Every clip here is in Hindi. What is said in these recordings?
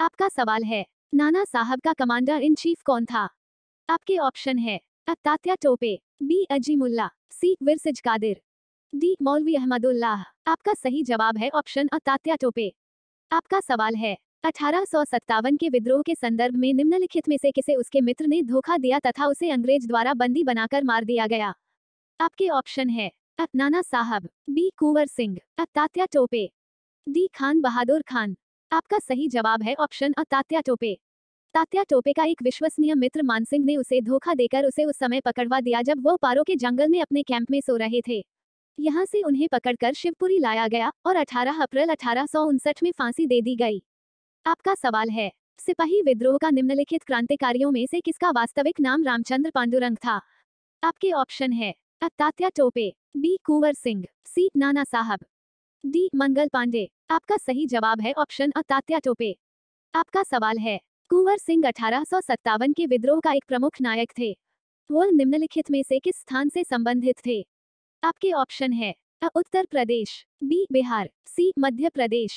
आपका सवाल है नाना साहब का कमांडर इन चीफ कौन था आपके ऑप्शन है अतात्या टोपे बी अजीमुल्ला सी विरसिज कादिर डी मौलवी अहमदुल्लाह आपका सही जवाब है ऑप्शन अतात्या टोपे आपका सवाल है अठारह के विद्रोह के संदर्भ में निम्नलिखित में से किसे उसके मित्र ने धोखा दिया तथा उसे अंग्रेज द्वारा बंदी बनाकर मार दिया गया आपके ऑप्शन है अत नाना साहब बी कुंवर सिंह अतात्या टोपे डी खान बहादुर खान आपका सही जवाब है ऑप्शन अ तात्या टोपे तात्या टोपे का एक विश्वसनीय मित्र मानसिंह ने उसे धोखा देकर उसे उस समय पकड़वा दिया जब वो पारो के जंगल में अपने कैंप में सो रहे थे यहाँ से उन्हें पकड़कर शिवपुरी लाया गया और 18 अप्रैल अठारह में फांसी दे दी गई आपका सवाल है सिपाही विद्रोह का निम्नलिखित क्रांतिकारियों में से किसका वास्तविक नाम रामचंद्र पांडुरंग था आपके ऑप्शन है Tatya Tope B Kunwar Singh C Nana Sahab D मंगल पांडे आपका सही जवाब है ऑप्शन अतात्या टोपे आपका सवाल है कुंवर सिंह अठारह के विद्रोह का एक प्रमुख नायक थे वो निम्नलिखित में से किस स्थान से संबंधित थे आपके ऑप्शन है अ Uttar Pradesh B Bihar C Madhya Pradesh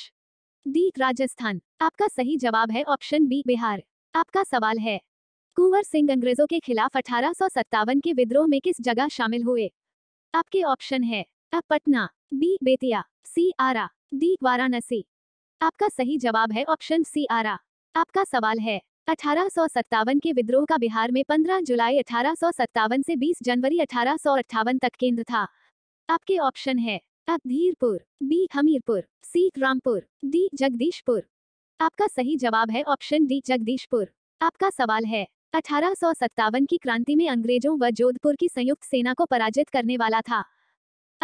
D Rajasthan आपका सही जवाब है ऑप्शन बी बिहार आपका सवाल है कुंवर सिंह अंग्रेजों के खिलाफ अठारह के विद्रोह में किस जगह शामिल हुए आपके ऑप्शन है अ Patna B Bettiah C Arrah D Varanasi आपका सही जवाब है ऑप्शन सी आरा आपका सवाल है अठारह के विद्रोह का बिहार में 15 जुलाई अठारह से 20 जनवरी अठारह तक केंद्र था आपके ऑप्शन है अ Dhirpur B Hamirpur C Rampur D Jagdishpur आपका सही जवाब है ऑप्शन डी जगदीशपुर आपका सवाल है अठारह की क्रांति में अंग्रेजों व जोधपुर की संयुक्त सेना को पराजित करने वाला था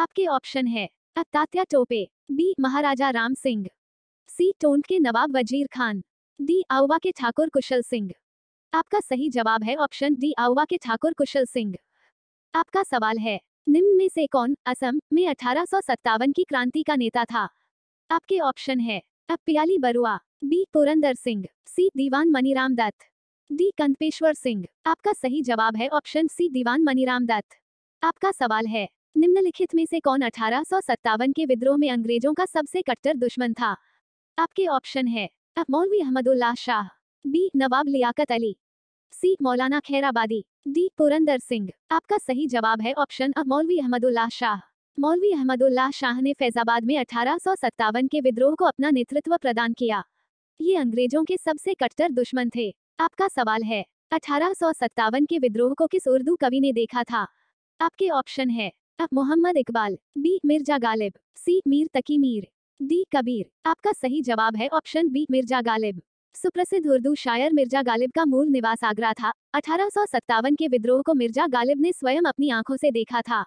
आपके ऑप्शन है अ तात्या टोपे बी महाराजा राम सिंह सी टोंट के नवाब वजीर खान डी आउवा के ठाकुर कुशल सिंह आपका सही जवाब है ऑप्शन डी आउवा के ठाकुर कुशल सिंह आपका सवाल है निम्न में से कौन असम में अठारह की क्रांति का नेता था आपके ऑप्शन है अ Barua B Purandar Singh C Diwan Maniram Dutta D Kampeshwar Singh आपका सही जवाब है ऑप्शन सी दीवान मनीराम दत्त आपका सवाल है निम्नलिखित में से कौन अठारह के विद्रोह में अंग्रेजों का सबसे कट्टर दुश्मन था आपके ऑप्शन है Maulvi Ahmadullah Shah B Nawab Liaquat Ali C Maulana Khairabadi D Purandar Singh आपका सही जवाब है ऑप्शन अ मौलवी अहमदुल्ला शाह मौलवी अहमदुल्ला शाह ने फैजाबाद में अठारह के विद्रोह को अपना नेतृत्व प्रदान किया ये अंग्रेजों के सबसे कट्टर दुश्मन थे आपका सवाल है अठारह के विद्रोह को किस उर्दू कवि ने देखा था आपके ऑप्शन है अ Mohammad Iqbal B Mirza Ghalib C Mir Taqi Mir D Kabir आपका सही जवाब है ऑप्शन बी मिर्जा गालिब सुप्रसिद्ध उर्दू शायर मिर्जा गालिब का मूल निवास आगरा था अठारह के विद्रोह को मिर्जा गालिब ने स्वयं अपनी आंखों से देखा था